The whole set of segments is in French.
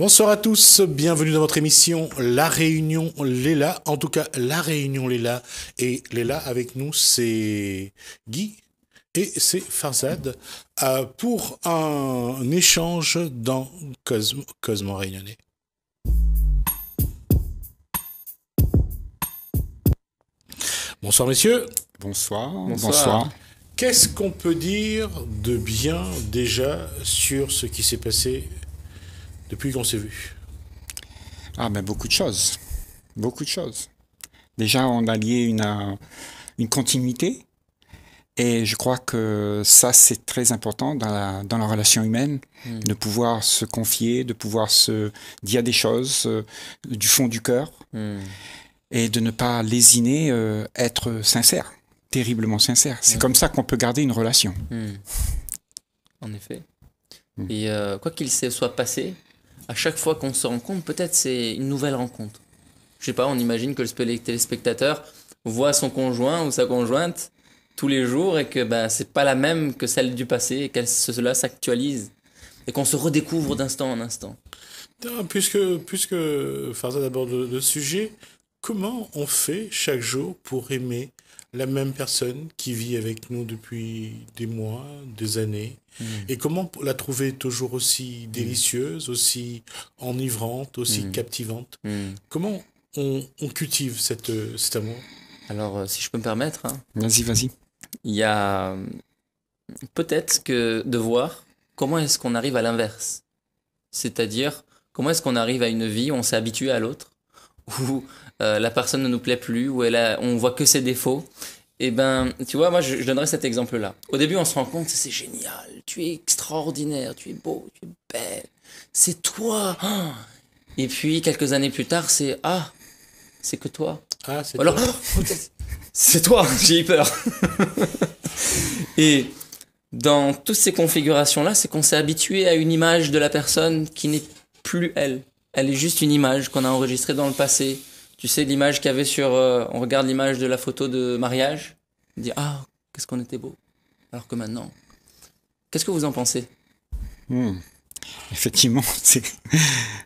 Bonsoir à tous, bienvenue dans votre émission La Réunion Léla. En tout cas, La Réunion Léla. Et Léla avec nous, c'est Guy et c'est Farzad euh, pour un, échange dans Cosmo, Cosmo Réunionnais. Bonsoir messieurs. Bonsoir. Bonsoir. Qu'est-ce qu'on peut dire de bien déjà sur ce qui s'est passé depuis qu'on s'est vu? Ah, ben beaucoup de choses. Beaucoup de choses. Déjà, on a lié une, euh, une continuité. Et je crois que ça, c'est très important dans la, dans la relation humaine, hmm. de pouvoir se confier, de pouvoir se dire des choses euh, du fond du cœur hmm. et de ne pas lésiner, euh, être sincère, terriblement sincère. C'est hmm. comme ça qu'on peut garder une relation. En effet. Et quoi qu'il se soit passé, à chaque fois qu'on se rencontre, peut-être c'est une nouvelle rencontre. Je sais pas, on imagine que le téléspectateur voit son conjoint ou sa conjointe tous les jours et que ben c'est pas la même que celle du passé et que cela s'actualise et qu'on se redécouvre d'instant en instant. Puisque, puisque enfin, d'abord le sujet, comment on fait chaque jour pour aimer la même personne qui vit avec nous depuis des mois, des années mm. Et comment la trouver toujours aussi mm. délicieuse, aussi enivrante, aussi mm. captivante Comment on, cultive cette, cet amour Alors, euh, si je peux me permettre. Hein, vas-y, vas-y. Il y a euh, peut-être que de voir comment est-ce qu'on arrive à l'inverse. C'est-à-dire, comment est-ce qu'on arrive à une vie où on s'est habitué à l'autre, où euh, la personne ne nous plaît plus, ou elle on voit que ses défauts. Et eh ben, tu vois, moi, je, donnerais cet exemple-là. Au début, on se rend compte, c'est génial, tu es extraordinaire, tu es beau, tu es belle, c'est toi. et puis, quelques années plus tard, c'est ah, c'est que toi. Ah, c'est Alors, c'est toi, j'ai eu peur. et dans toutes ces configurations-là, c'est qu'on s'est habitué à une image de la personne qui n'est plus elle. Elle est juste une image qu'on a enregistrée dans le passé tu sais, l'image qu'il y avait sur. Euh, on regarde l'image de la photo de mariage. On dit Ah, qu'est-ce qu'on était beau. Alors que maintenant. Qu'est-ce que vous en pensez hmm. Effectivement,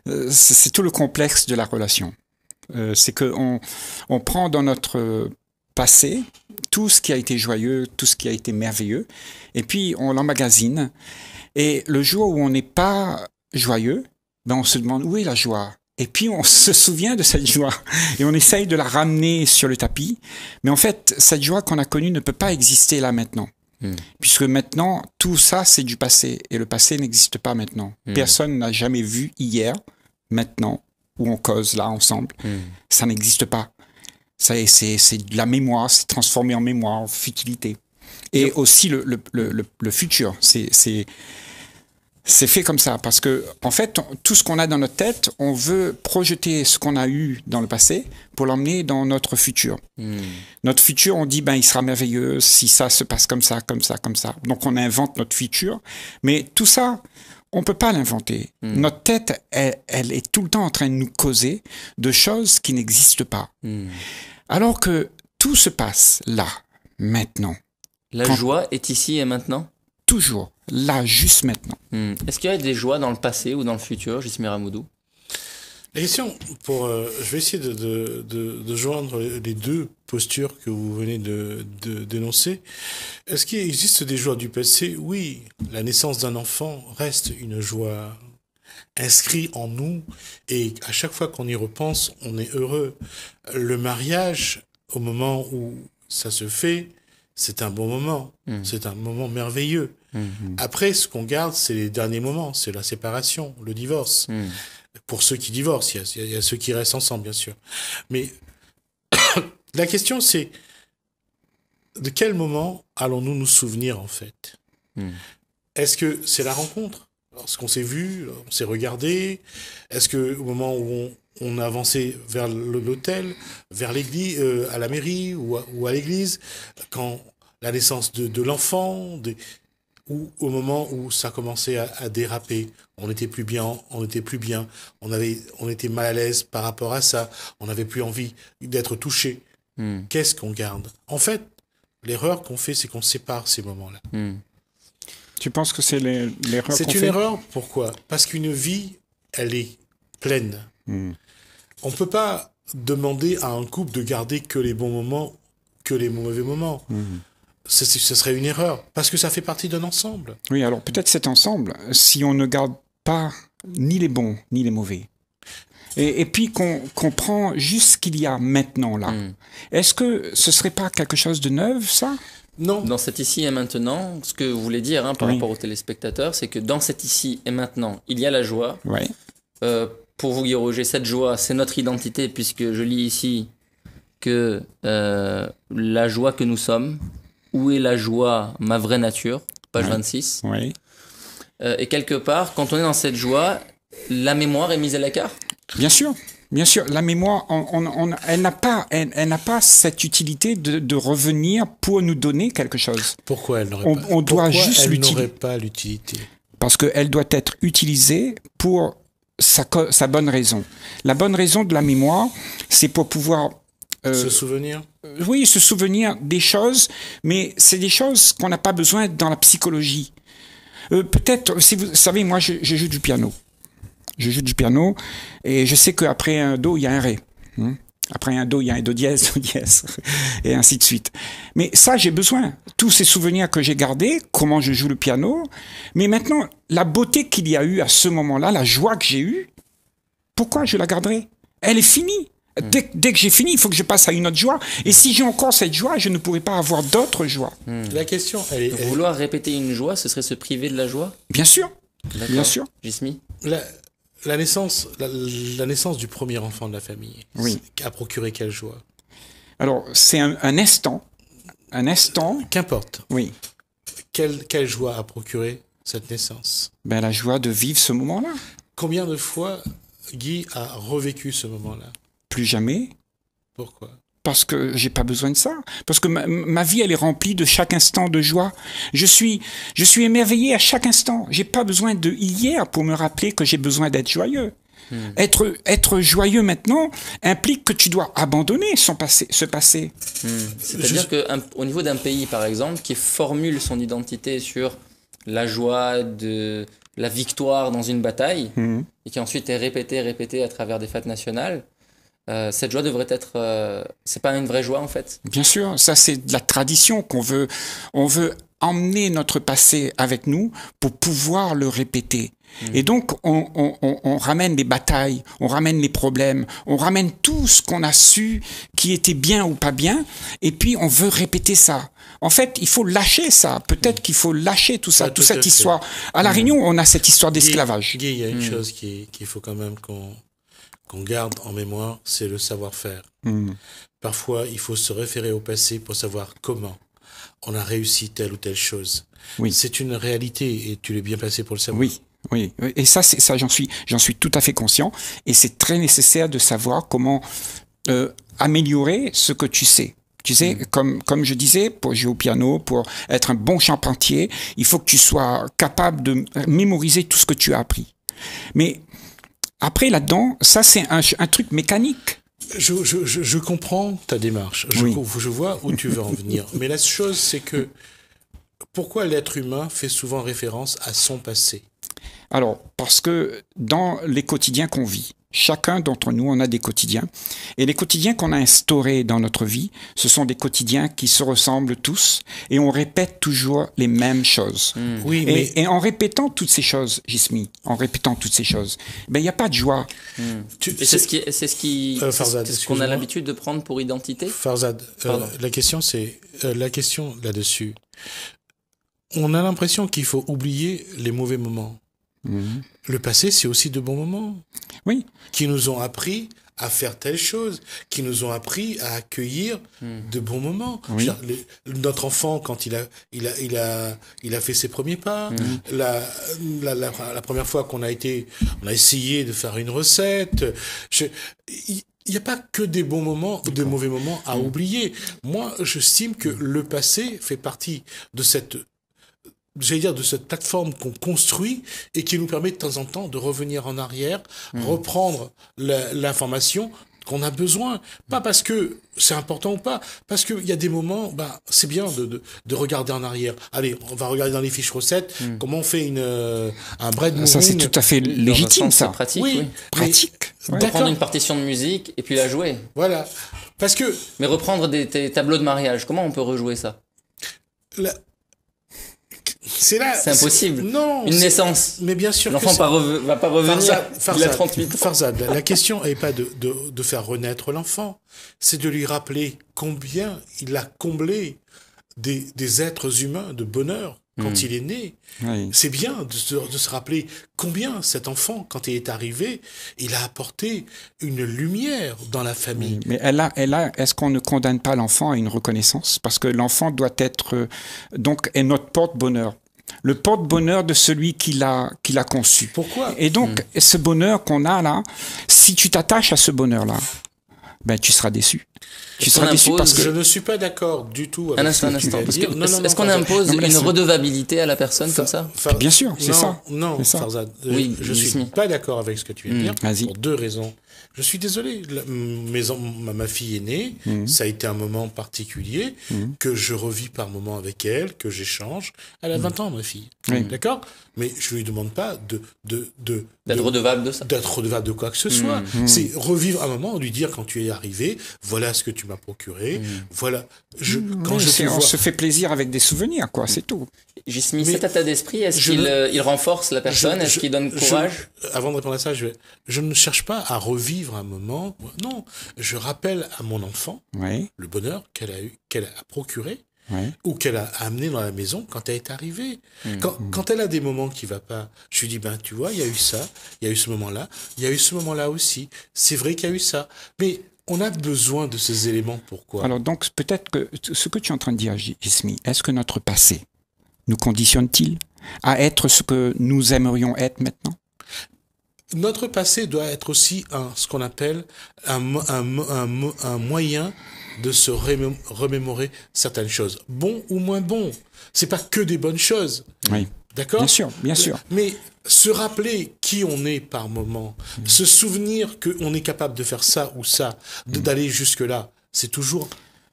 euh, c'est c'est tout le complexe de la relation. Euh, c'est c'est on on prend dans notre passé tout ce qui a été joyeux, tout ce qui a été merveilleux, et puis on l'emmagasine. Et le jour où on n'est pas joyeux, ben on se demande où est la joie et puis on se souvient de cette joie et on essaye de la ramener sur le tapis. Mais en fait, cette joie qu'on a connue ne peut pas exister là maintenant. Hmm. Puisque maintenant, tout ça, c'est du passé. Et le passé n'existe pas maintenant. Hmm. Personne n'a jamais vu hier, maintenant, où on cause là ensemble. Hmm. Ça n'existe pas. C'est de la mémoire, c'est transformé en mémoire, en futilité. Et aussi le, le futur. C'est c'est fait comme ça parce que, en fait, tout ce qu'on a dans notre tête, on veut projeter ce qu'on a eu dans le passé pour l'emmener dans notre futur. Hmm. Notre futur, on dit, ben, il sera merveilleux si ça se passe comme ça, comme ça, comme ça. Donc, on invente notre futur. Mais tout ça, on ne peut pas l'inventer. Hmm. Notre tête, elle, est tout le temps en train de nous causer de choses qui n'existent pas. Hmm. Alors que tout se passe là, maintenant. La joie est ici et maintenant toujours, là, juste maintenant. Hmm. Est-ce qu'il y a des joies dans le passé ou dans le futur, Jessimé Ramoudou La question, pour, euh, je vais essayer de, de, joindre les deux postures que vous venez de, dénoncer. Est-ce qu'il existe des joies du passé Oui, la naissance d'un enfant reste une joie inscrite en nous et à chaque fois qu'on y repense, on est heureux. Le mariage, au moment où ça se fait, c'est un bon moment, mm. c'est un moment merveilleux. Mm-hmm. Après, ce qu'on garde, c'est les derniers moments, c'est la séparation, le divorce. Mm. Pour ceux qui divorcent, il il y, a, ceux qui restent ensemble, bien sûr. Mais la question, c'est de quel moment allons-nous nous souvenir, en fait mm. Est-ce que c'est la rencontre ce qu'on s'est vu, on s'est regardé. Est-ce que au moment où on, a avancé vers l'hôtel, vers l'église, euh, à la mairie ou à, l'église, quand la naissance de, de l'enfant, ou au moment où ça commençait à, déraper, on n'était plus bien, on n'était plus bien, on avait, on était mal à l'aise par rapport à ça, on n'avait plus envie d'être touché. Hmm. Qu'est-ce qu'on garde En fait, l'erreur qu'on fait, c'est qu'on sépare ces moments-là. Hmm. Tu penses que c'est l'erreur C'est une erreur. Pourquoi Parce qu'une vie, elle est pleine. Hmm. On ne peut pas demander à un couple de garder que les bons moments, que les mauvais moments. Hmm. ce serait une erreur, parce que ça fait partie d'un ensemble. Oui, alors peut-être cet ensemble, si on ne garde pas ni les bons ni les mauvais, et, puis qu'on comprend juste ce qu'il y a maintenant là. Hmm. Est-ce que ce serait pas quelque chose de neuf, ça Non. Dans cet ici et maintenant, ce que vous voulez dire hein, par rapport aux téléspectateurs, c'est que dans cet ici et maintenant, il y a la joie. Euh, pour vous, Guy Roger, cette joie, c'est notre identité, puisque je lis ici que euh, la joie que nous sommes, où est la joie, ma vraie nature, page 26. Oui. Euh, et quelque part, quand on est dans cette joie, la mémoire est mise à l'écart Bien sûr. Bien sûr, la mémoire, elle n'a pas, elle, pas cette utilité de, revenir pour nous donner quelque chose. Pourquoi elle n'aurait pas On doit juste l'utiliser. pas l'utilité Parce qu'elle doit être utilisée pour sa, bonne raison. La bonne raison de la mémoire, c'est pour pouvoir euh, se souvenir. Euh, oui, se souvenir des choses, mais c'est des choses qu'on n'a pas besoin dans la psychologie. Euh, peut-être, si vous savez, moi, je joue du piano je joue du piano et je sais qu'après un do, il y a un ré. Hmm. Après un do, il y a un do dièse, do dièse, et ainsi de suite. Mais ça, j'ai besoin. Tous ces souvenirs que j'ai gardés, comment je joue le piano. Mais maintenant, la beauté qu'il y a eu à ce moment-là, la joie que j'ai eue, pourquoi je la garderai Elle est finie. Hmm. Dès, dès, que j'ai fini, il faut que je passe à une autre joie. Et si j'ai encore cette joie, je ne pourrai pas avoir d'autres joies. Hmm. La question, elle est, Vouloir répéter une joie, ce serait se priver de la joie Bien sûr. Bien sûr. Jismi la, la naissance, la, naissance du premier enfant de la famille a procuré quelle joie Alors, c'est un, instant. Un instant. Qu'importe. Oui. Quelle, quelle joie a procuré cette naissance ben, La joie de vivre ce moment-là. Combien de fois Guy a revécu ce moment-là Plus jamais. Pourquoi parce que j'ai pas besoin de ça, parce que ma, vie elle est remplie de chaque instant de joie. Je suis, je suis émerveillé à chaque instant. J'ai pas besoin de hier pour me rappeler que j'ai besoin d'être joyeux. Hmm. Être, être joyeux maintenant implique que tu dois abandonner son passé, ce passé. Hmm. C'est-à-dire qu'au niveau d'un pays, par exemple, qui formule son identité sur la joie de la victoire dans une bataille, hmm. et qui ensuite est répétée, répétée à travers des fêtes nationales, euh, cette joie devrait être, euh, c'est pas une vraie joie en fait. Bien sûr, ça c'est de la tradition qu'on veut, on veut emmener notre passé avec nous pour pouvoir le répéter. Mm. Et donc on, ramène les batailles, on ramène les problèmes, on ramène tout ce qu'on a su qui était bien ou pas bien, et puis on veut répéter ça. En fait, il faut lâcher ça. Peut-être mm. qu'il faut lâcher tout ça, ah, toute cette histoire. À la Réunion, on a cette histoire d'esclavage. il y a une mm. chose qu'il faut quand même qu'on qu'on garde en mémoire, c'est le savoir-faire. Hmm. Parfois, il faut se référer au passé pour savoir comment on a réussi telle ou telle chose. Oui. C'est une réalité et tu l'es bien placé pour le savoir. Oui. Oui, et ça, ça j'en suis, j'en suis tout à fait conscient. Et c'est très nécessaire de savoir comment euh, améliorer ce que tu sais. Tu sais, hmm. comme, comme je disais, pour jouer au piano, pour être un bon charpentier, il faut que tu sois capable de mémoriser tout ce que tu as appris. Mais après, là-dedans, ça, c'est un, truc mécanique. Je, comprends ta démarche. Je, vois où tu veux en venir. Mais la chose, c'est que pourquoi l'être humain fait souvent référence à son passé Alors, parce que dans les quotidiens qu'on vit, Chacun d'entre nous, on a des quotidiens. Et les quotidiens qu'on a instaurés dans notre vie, ce sont des quotidiens qui se ressemblent tous et on répète toujours les mêmes choses. Hmm. Oui, et, en répétant toutes ces choses, Jismi, en répétant toutes ces choses, ben, il n'y a pas de joie. C'est ce qu'on ce qui, a l'habitude de prendre pour identité. Farzad, euh, la question c'est euh, la question là-dessus. On a l'impression qu'il faut oublier les mauvais moments. Mhm. Le passé, c'est aussi de bons moments. Oui. Qui nous ont appris à faire telle chose, qui nous ont appris à accueillir mhm. de bons moments. notre enfant, quand il a, il a, il a, il a fait ses premiers pas, mhm. la, première fois qu'on a été, on a essayé de faire une recette, il n'y a pas que des bons moments, ou des mauvais moments à oublier. Moi, j'estime que le passé fait partie de cette j'allais dire, de cette plateforme qu'on construit et qui nous permet de temps en temps de revenir en arrière, hmm. reprendre l'information qu'on a besoin. Pas parce que c'est important ou pas, parce qu'il y a des moments, bah, c'est bien de, de, de, regarder en arrière. Allez, on va regarder dans les fiches recettes hmm. comment on fait une, euh, un bread ah, Ça, c'est tout à fait légitime, ça. Pratique, oui. Pratique. Prendre une partition de musique et puis la jouer. Voilà. Parce que. Mais reprendre des, tableaux de mariage, comment on peut rejouer ça c'est là. C'est impossible. Non. Une naissance. Mais bien sûr. L'enfant ne va pas revenir. il a 38 Farzad, la question n'est pas de, faire renaître l'enfant, c'est de lui rappeler combien il a comblé des êtres humains de bonheur quand hmm. il est né. C'est bien de se, rappeler combien cet enfant, quand il est arrivé, il a apporté une lumière dans la famille. mais elle elle est-ce qu'on ne condamne pas l'enfant à une reconnaissance Parce que l'enfant doit être, euh, donc, est notre porte-bonheur le porte-bonheur de celui qui l'a qui l'a conçu. Pourquoi Et donc hmm. Hmm. ce bonheur qu'on a là, si tu t'attaches à ce bonheur là, ben tu seras déçu. Tu seras déçu parce que je ne suis pas d'accord du tout. Avec un instant, un est-ce qu'on impose une redevabilité à la personne comme ça Bien sûr, c'est ça. Non, je, ne suis pas d'accord avec ce que tu viens de hmm, dire pour deux raisons. Je suis désolé, ma, fille est née, mhm. ça a été un moment particulier mhm. que je revis par moment avec elle, que j'échange. Elle a 20 mhm. ans, ma fille. D'accord Mais je lui demande pas de. de, de d'être redevable de ça. D'être redevable de quoi que ce soit. C'est revivre un moment, lui dire quand tu es arrivé, voilà ce que tu m'as procuré, voilà. Je, quand je on se fait plaisir avec des souvenirs, quoi, c'est tout. J'ai mis cet état d'esprit, est-ce qu'il euh, il renforce la personne, est-ce qu'il donne courage Avant de répondre à ça, je, je ne cherche pas à revivre vivre un moment. Non, je rappelle à mon enfant le bonheur qu'elle a eu, qu'elle a procuré. ou qu'elle a amené dans la maison quand elle est arrivée. Mm. Quand, elle a des moments qui ne va pas, je lui dis, ben tu vois, il y a eu ça, il y a eu ce moment-là, il y a eu ce moment-là aussi. C'est vrai qu'il y a eu ça. Mais on a besoin de ces éléments, pourquoi Alors donc, peut-être que ce que tu es en train de dire, Jismi, est-ce que notre passé nous conditionne-t-il à être ce que nous aimerions être maintenant notre passé doit être aussi un, ce qu'on appelle un, moyen de se remémorer certaines choses, bon ou moins bon. C'est pas que des bonnes choses. Oui. D'accord Bien sûr, bien sûr. Euh, mais se rappeler qui on est par moment, mm. se souvenir qu'on est capable de faire ça ou ça, mm. d'aller jusque-là, c'est toujours.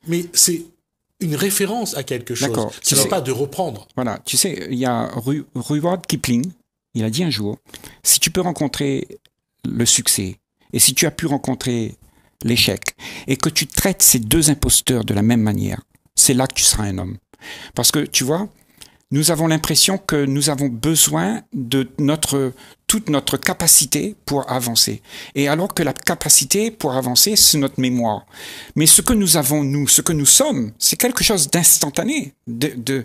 Mais c'est une référence à quelque chose. D'accord. Ce n'est pas de reprendre. Voilà. Tu sais, il y a Rudyard Kipling il a dit un jour, si tu peux rencontrer le succès et si tu as pu rencontrer l'échec et que tu traites ces deux imposteurs de la même manière, c'est là que tu seras un homme. Parce que tu vois, nous avons l'impression que nous avons besoin de notre toute notre capacité pour avancer. Et alors que la capacité pour avancer, c'est notre mémoire. Mais ce que nous avons, nous, ce que nous sommes, c'est quelque chose d'instantané, de, de,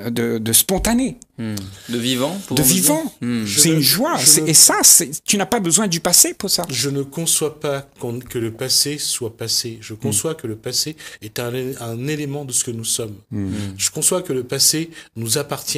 de, de, spontané. Hmm. De vivant De vivant. Hmm. C'est une joie. Et ça, tu n'as pas besoin du passé pour ça. Je ne conçois pas que le passé soit passé. Je hmm. conçois que le passé est un, élément de ce que nous sommes. Je conçois que le passé nous appartient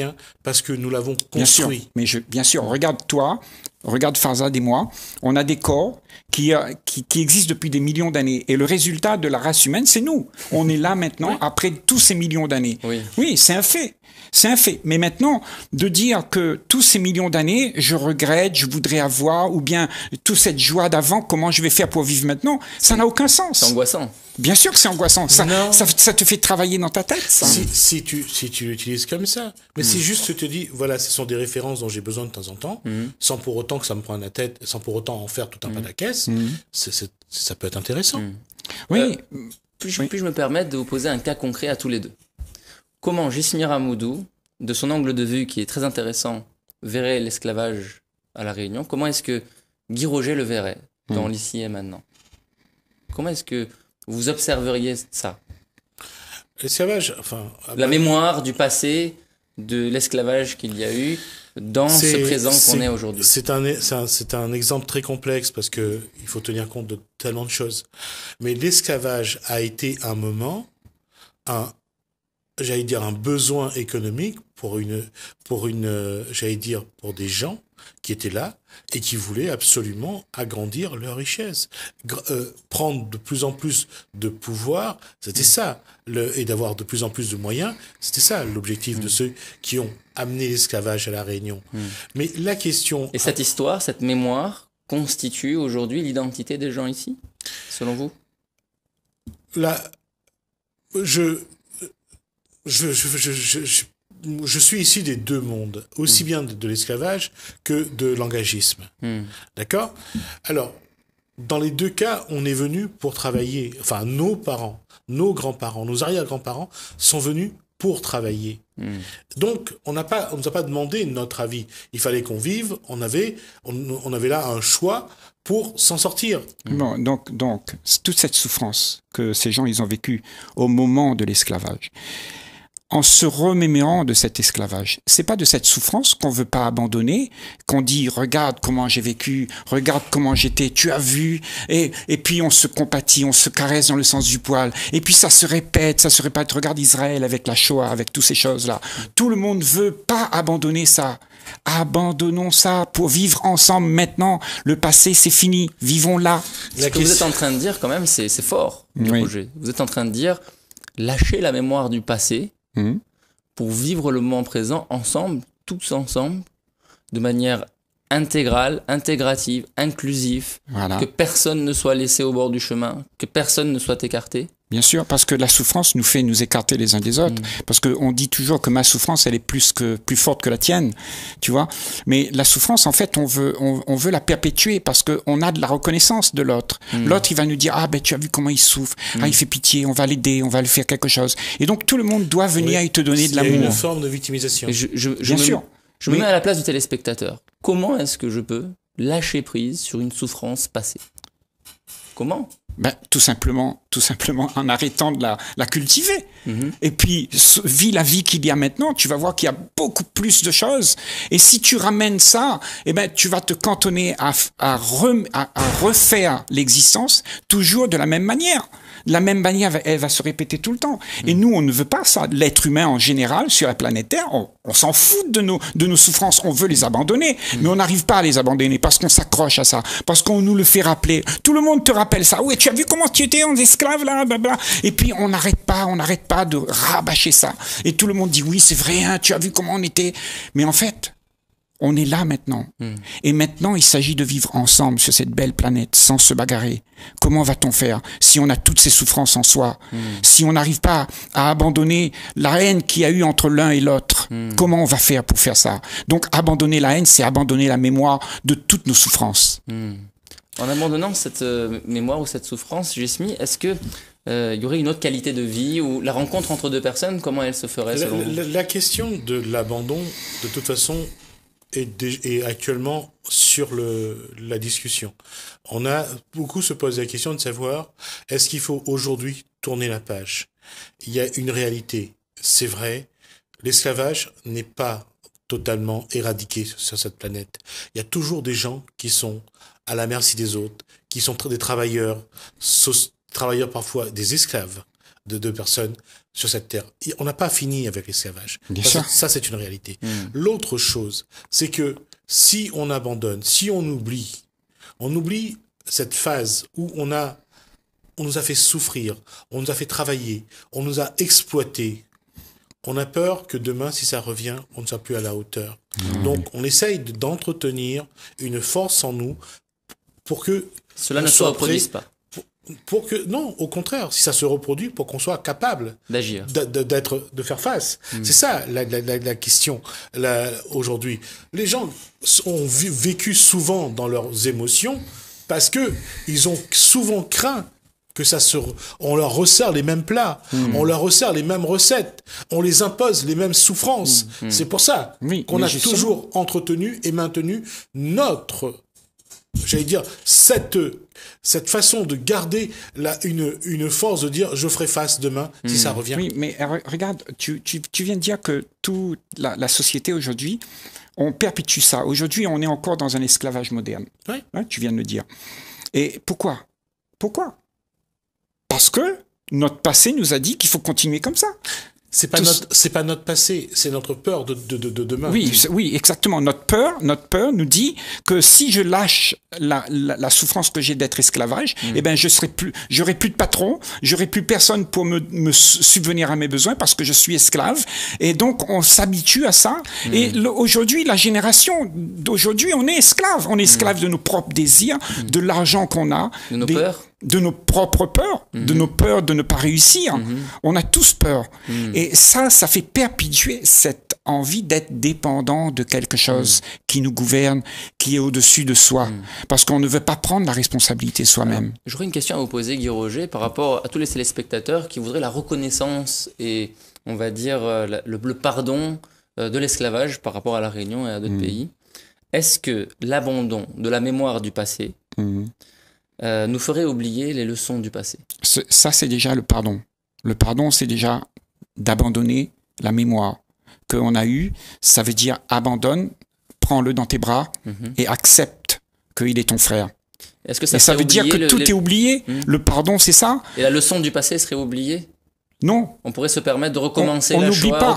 parce que nous l'avons construit. Mais bien sûr, regarde-toi, regarde Farzad et moi. On a des corps euh, qui, existent depuis des millions d'années. Et le résultat de la race humaine, c'est nous. On est là maintenant après tous ces millions d'années. oui c'est un fait. C'est un fait. Mais maintenant, de dire que tous ces millions d'années, je regrette, je voudrais avoir, ou bien toute cette joie d'avant, comment je vais faire pour vivre maintenant, ça n'a aucun sens. C'est angoissant. Bien sûr que c'est angoissant. Ça, te fait travailler dans ta tête. Ça. Si, tu, l'utilises comme ça. Mais si hmm. juste tu te dis, voilà, ce sont des références dont j'ai besoin de temps en temps, hmm. sans pour autant que ça me prenne la tête, sans pour autant en faire tout un hmm. pas de la caisse, ça peut être intéressant. oui. Euh, puis, je me permettre de vous poser un cas concret à tous les deux comment Gessimira Moudou, de son angle de vue qui est très intéressant, verrait l'esclavage à La Réunion Comment est-ce que Guy Roger le verrait dans hmm. l'ici et maintenant Comment est-ce que vous observeriez ça L'esclavage, enfin. Ah La bah, mémoire du passé, de l'esclavage qu'il y a eu dans ce présent qu'on est, aujourd'hui. C'est un, un, exemple très complexe parce qu'il faut tenir compte de tellement de choses. Mais l'esclavage a été un moment, un, j'allais dire, un besoin économique pour une, pour une, euh, j'allais dire, pour des gens qui étaient là et qui voulaient absolument agrandir leur richesse, euh, prendre de plus en plus de pouvoir, c'était mm. ça, le, et d'avoir de plus en plus de moyens, c'était ça l'objectif de mm. ceux qui ont amené l'esclavage à la Réunion. Mm. Mais la question... Et cette histoire, cette mémoire constitue aujourd'hui l'identité des gens ici, selon vous Là, je, je, suis issu des deux mondes, aussi hmm. bien de, l'esclavage que de l'engagisme. Hmm. D'accord Alors, dans les deux cas, on est venu pour travailler. Enfin, nos parents, nos grands-parents, nos arrière-grands-parents sont venus pour travailler. Hmm. Donc, on n'a nous a pas demandé notre avis. Il fallait qu'on vive. On avait, on, avait là un choix pour s'en sortir. donc, donc, toute cette souffrance que ces gens ils ont vécue au moment de l'esclavage en se remémorant de cet esclavage. C'est pas de cette souffrance qu'on veut pas abandonner, qu'on dit regarde comment j'ai vécu, regarde comment j'étais, tu as vu, et, puis on se compatit, on se caresse dans le sens du poil, et puis ça se répète, ça se répète, regarde Israël avec la Shoah, avec toutes ces choses-là. Tout le monde veut pas abandonner ça. Abandonnons ça pour vivre ensemble maintenant. Le passé, c'est fini. Vivons là. Ce que vous êtes en train de dire, quand même, c'est fort. Oui. Vous êtes en train de dire lâchez la mémoire du passé Mhm. pour vivre le moment présent ensemble, tous ensemble, de manière intégrale, intégrative, inclusive, que personne ne soit laissé au bord du chemin, que personne ne soit écarté. Bien sûr, parce que la souffrance nous fait nous écarter les uns des autres, mm. parce qu'on dit toujours que ma souffrance elle est plus que plus forte que la tienne, tu vois. Mais la souffrance, en fait, on veut on, veut la perpétuer parce qu'on a de la reconnaissance de l'autre. Mm. L'autre, il va nous dire ah ben tu as vu comment il souffre, ah il mm. fait pitié, on va l'aider, on va lui faire quelque chose. Et donc tout le monde doit venir et te donner de l'amour. C'est une forme de victimisation. Bien sûr. Je me mets à la place du téléspectateur. Comment est-ce que je peux lâcher prise sur une souffrance passée Comment ben, tout simplement, tout simplement en arrêtant de la, la cultiver. Mhm. Et puis, vis la vie qu'il y a maintenant, tu vas voir qu'il y a beaucoup plus de choses. Et si tu ramènes ça, eh ben, tu vas te cantonner à, à refaire l'existence toujours de la même manière la même manière, elle va se répéter tout le temps. Et nous, on ne veut pas ça. L'être humain en général, sur la planète Terre, on, s'en fout de nos, souffrances. On veut les abandonner, mm. mais on n'arrive pas à les abandonner parce qu'on s'accroche à ça, parce qu'on nous le fait rappeler. Tout le monde te rappelle ça. Oui, tu as vu comment tu étais en esclave là, blablabla. Et puis on n'arrête pas, on n'arrête pas de rabâcher ça. Et tout le monde dit oui, c'est vrai, hein, tu as vu comment on était. Mais en fait, on est là maintenant. Hmm. Et maintenant, il s'agit de vivre ensemble sur cette belle planète sans se bagarrer. Comment va-t-on faire si on a toutes ces souffrances en soi hmm. Si on n'arrive pas à abandonner la haine qu'il y a eu entre l'un et l'autre hmm. Comment on va faire pour faire ça Donc, abandonner la haine, c'est abandonner la mémoire de toutes nos souffrances. En abandonnant cette euh, mémoire ou cette souffrance, Jesmi, est-ce que il euh, y aurait une autre qualité de vie ou la rencontre entre deux personnes, comment elle se ferait la question de l'abandon, de toute façon, et actuellement sur le, la discussion. On a beaucoup se posent la question de savoir est-ce qu'il faut aujourd'hui tourner la page. Il y a une réalité, c'est vrai. L'esclavage n'est pas totalement éradiqué sur cette planète. Il y a toujours des gens qui sont à la merci des autres, qui sont des travailleurs, travailleurs parfois des esclaves de deux personnes, sur cette terre. On n'a pas fini avec l'esclavage. Ça, c'est une réalité. Hmm. L'autre chose, c'est que si on abandonne, si on oublie, on oublie cette phase où on a, on nous a fait souffrir, on nous a fait travailler, on nous a exploité. On a peur que demain, si ça revient, on ne soit plus à la hauteur. Hmm. Donc, on essaye d'entretenir une force en nous pour que cela ne se reproduise pas pour que non, au contraire, si ça se reproduit, pour qu'on soit capable d'agir, d'être, de faire face. Hmm. C'est ça la, la, la question aujourd'hui. Les gens ont vécu souvent dans leurs émotions parce que ils ont souvent craint que ça se, on leur resserre les mêmes plats, hmm. on leur resserre les mêmes recettes, on les impose les mêmes souffrances. Hmm. C'est pour ça qu'on a toujours entretenu et maintenu notre j'allais dire, cette, cette façon de garder la, une, une force de dire je ferai face demain si ça hmm. revient. Oui, mais euh, regarde, tu, tu, tu viens de dire que toute la, société aujourd'hui, on perpétue ça. Aujourd'hui, on est encore dans un esclavage moderne. Oui. Hein, tu viens de le dire. Et pourquoi Pourquoi Parce que notre passé nous a dit qu'il faut continuer comme ça. C'est pas, notre, pas notre passé, c'est notre peur de, demain. Oui, oui, exactement. Notre peur, notre peur nous dit que si je lâche la, souffrance que j'ai d'être esclavage, mhm. eh ben je serai plus, j'aurai plus de patron, j'aurai plus personne pour me, subvenir à mes besoins parce que je suis esclave. Et donc on s'habitue à ça. Mhm. Et aujourd'hui, la génération d'aujourd'hui, on est esclave. On est mhm. esclave de nos propres désirs, de l'argent qu'on a, de nos peurs de nos propres peurs, de mhm. nos peurs de ne pas réussir. Mhm. On a tous peur. Mhm. Et ça, ça fait perpétuer cette envie d'être dépendant de quelque chose qui nous gouverne, qui est au-dessus de soi, parce qu'on ne veut pas prendre la responsabilité soi-même. J'aurais une question à vous poser, Guy Roger, par rapport à tous les téléspectateurs qui voudraient la reconnaissance et, on va dire, euh, le, le pardon euh, de l'esclavage par rapport à la Réunion et à d'autres pays. Est-ce que l'abandon de la mémoire du passé euh, nous ferait oublier les leçons du passé. ça, c'est déjà le pardon. Le pardon, c'est déjà d'abandonner la mémoire qu'on a eue. Ça veut dire abandonne, prends-le dans tes bras mhm. et accepte qu'il est ton frère. Est -ce que ça, ça veut dire que tout est oublié. Mhm. Le pardon, c'est ça. Et la leçon du passé serait oubliée non. On pourrait se permettre de recommencer on, on pas,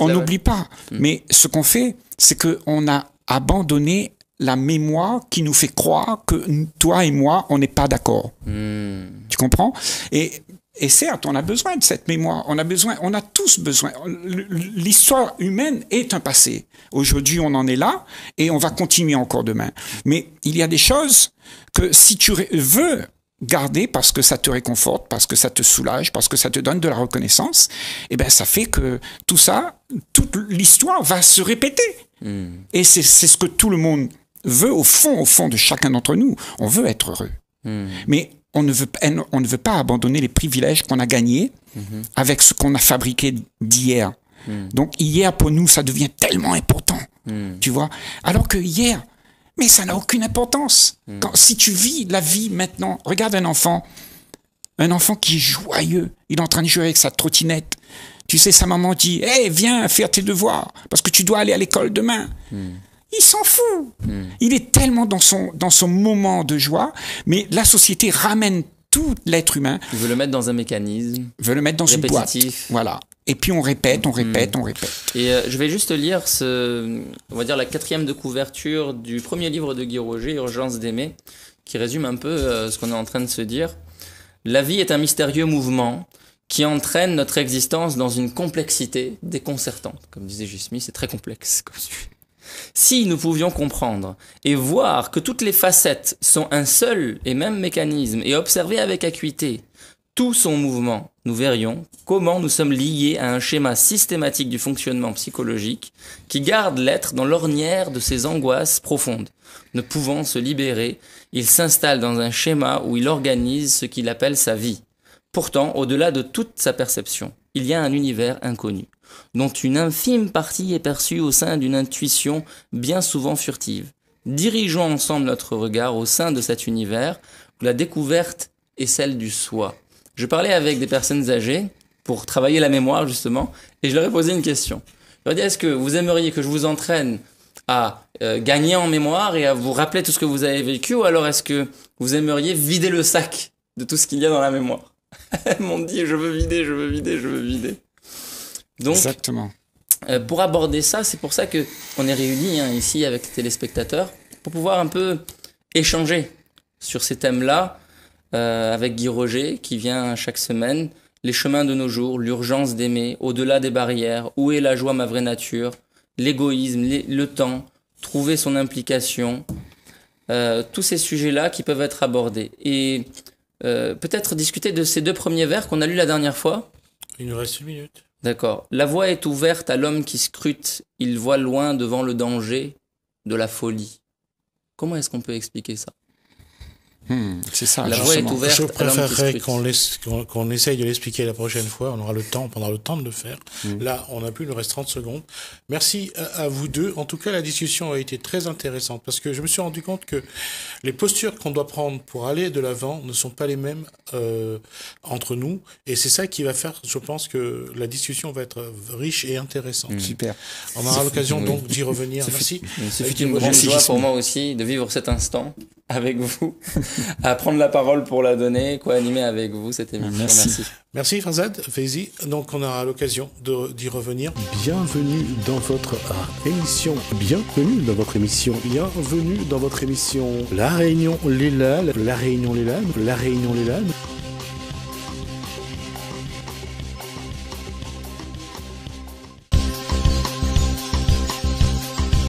On n'oublie pas. Mhm. Mais ce qu'on fait, c'est qu'on a abandonné la mémoire qui nous fait croire que toi et moi, on n'est pas d'accord. Hmm. Tu comprends et, et certes, on a besoin de cette mémoire, on a besoin, on a tous besoin. L'histoire humaine est un passé. Aujourd'hui, on en est là et on va continuer encore demain. Mais il y a des choses que si tu veux garder parce que ça te réconforte, parce que ça te soulage, parce que ça te donne de la reconnaissance, eh bien, ça fait que tout ça, toute l'histoire va se répéter. Hmm. Et c'est ce que tout le monde veut au fond, au fond de chacun d'entre nous, on veut être heureux. Hmm. Mais on ne, veut, on ne veut pas abandonner les privilèges qu'on a gagnés hmm. avec ce qu'on a fabriqué d'hier. Hmm. Donc hier, pour nous, ça devient tellement important. Tu vois Alors que hier, mais ça n'a aucune importance. Quand, si tu vis la vie maintenant, regarde un enfant, un enfant qui est joyeux, il est en train de jouer avec sa trottinette. Tu sais, sa maman dit, hé, viens faire tes devoirs, parce que tu dois aller à l'école demain il s'en fout. Hmm. Il est tellement dans son, dans son moment de joie, mais la société ramène tout l'être humain. Il veut le mettre dans un mécanisme. Veut le mettre dans une boîte. Voilà. Et puis on répète, on hmm. répète, on répète. Et euh, je vais juste lire ce, on va dire la quatrième de couverture du premier livre de Guy Roger, Urgence d'aimer, qui résume un peu euh, ce qu'on est en train de se dire. La vie est un mystérieux mouvement qui entraîne notre existence dans une complexité déconcertante. Comme disait Smith, c'est très complexe comme sujet. Si nous pouvions comprendre et voir que toutes les facettes sont un seul et même mécanisme et observer avec acuité tout son mouvement, nous verrions comment nous sommes liés à un schéma systématique du fonctionnement psychologique qui garde l'être dans l'ornière de ses angoisses profondes. Ne pouvant se libérer, il s'installe dans un schéma où il organise ce qu'il appelle sa vie. Pourtant, au-delà de toute sa perception, il y a un univers inconnu dont une infime partie est perçue au sein d'une intuition bien souvent furtive. Dirigeons ensemble notre regard au sein de cet univers où la découverte est celle du soi. Je parlais avec des personnes âgées pour travailler la mémoire justement et je leur ai posé une question. Je leur ai dit est-ce que vous aimeriez que je vous entraîne à euh, gagner en mémoire et à vous rappeler tout ce que vous avez vécu ou alors est-ce que vous aimeriez vider le sac de tout ce qu'il y a dans la mémoire Elles m'ont dit je veux vider, je veux vider, je veux vider. Donc, Exactement. Euh, pour aborder ça, c'est pour ça que on est réunis hein, ici avec les téléspectateurs pour pouvoir un peu échanger sur ces thèmes-là euh, avec Guy Roger qui vient chaque semaine. Les chemins de nos jours, l'urgence d'aimer, au-delà des barrières, où est la joie, ma vraie nature, l'égoïsme, le temps, trouver son implication, euh, tous ces sujets-là qui peuvent être abordés. Et peut-être discuter de ces deux premiers vers qu'on a lus la dernière fois. Il nous reste une minute. D'accord. La voie est ouverte à l'homme qui scrute, il voit loin devant le danger de la folie. Comment est-ce qu'on peut expliquer ça Hmm. c'est ça. La voie est ouverte. Je préférerais qu'on qu'on essaye de l'expliquer la prochaine fois. On aura le temps, on le temps de le faire. Hmm. Là, on n'a plus, il nous reste 30 secondes. Merci à, vous deux. En tout cas, la discussion a été très intéressante parce que je me suis rendu compte que les postures qu'on doit prendre pour aller de l'avant ne sont pas les mêmes euh, entre nous. Et c'est ça qui va faire, je pense, que la discussion va être riche et intéressante. Hmm. Super. On aura l'occasion donc d'y revenir. Merci. C'est une grande joie pour moi aussi de vivre cet instant avec vous, à prendre la parole pour la donner, quoi animer avec vous cette émission. Merci. Merci, Merci fais Donc on aura l'occasion d'y revenir. Bienvenue dans votre ah, émission. Bienvenue dans votre émission. Bienvenue dans votre émission. La Réunion les La Réunion les La Réunion les